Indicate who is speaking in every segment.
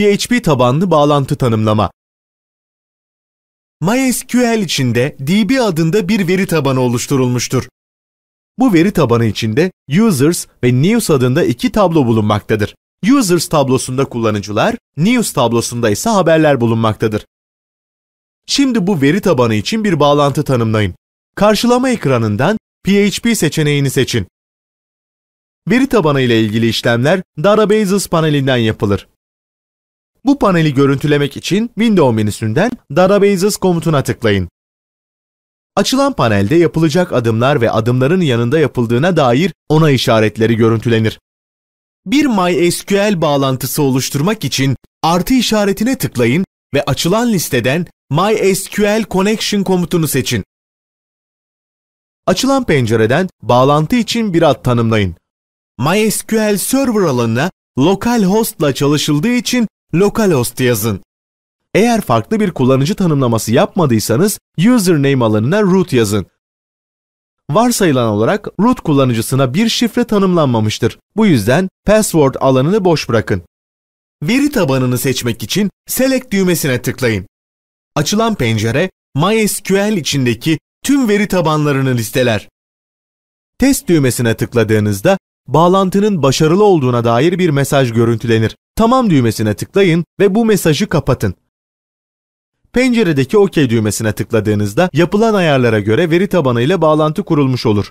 Speaker 1: PHP tabanlı bağlantı tanımlama. MySQL içinde DB adında bir veri tabanı oluşturulmuştur. Bu veri tabanı içinde Users ve News adında iki tablo bulunmaktadır. Users tablosunda kullanıcılar, News tablosunda ise haberler bulunmaktadır. Şimdi bu veri tabanı için bir bağlantı tanımlayın. Karşılama ekranından PHP seçeneğini seçin. Veri tabanı ile ilgili işlemler Databases panelinden yapılır. Bu paneli görüntülemek için Window menüsünden Databases komutuna tıklayın. Açılan panelde yapılacak adımlar ve adımların yanında yapıldığına dair ona işaretleri görüntülenir. Bir MySQL bağlantısı oluşturmak için artı işaretine tıklayın ve açılan listeden MySQL Connection komutunu seçin. Açılan pencereden bağlantı için bir ad tanımlayın. MySQL Server alanına ile çalışıldığı için localhost yazın. Eğer farklı bir kullanıcı tanımlaması yapmadıysanız username alanına root yazın. Varsayılan olarak root kullanıcısına bir şifre tanımlanmamıştır. Bu yüzden password alanını boş bırakın. Veri tabanını seçmek için select düğmesine tıklayın. Açılan pencere MySQL içindeki tüm veri tabanlarını listeler. Test düğmesine tıkladığınızda bağlantının başarılı olduğuna dair bir mesaj görüntülenir tamam düğmesine tıklayın ve bu mesajı kapatın. Penceredeki OK düğmesine tıkladığınızda yapılan ayarlara göre veri tabanı ile bağlantı kurulmuş olur.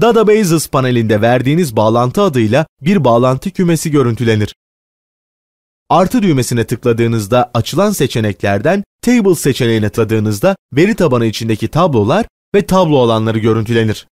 Speaker 1: Databases panelinde verdiğiniz bağlantı adıyla bir bağlantı kümesi görüntülenir. Artı düğmesine tıkladığınızda açılan seçeneklerden Table seçeneğine tıkladığınızda veri tabanı içindeki tablolar ve tablo alanları görüntülenir.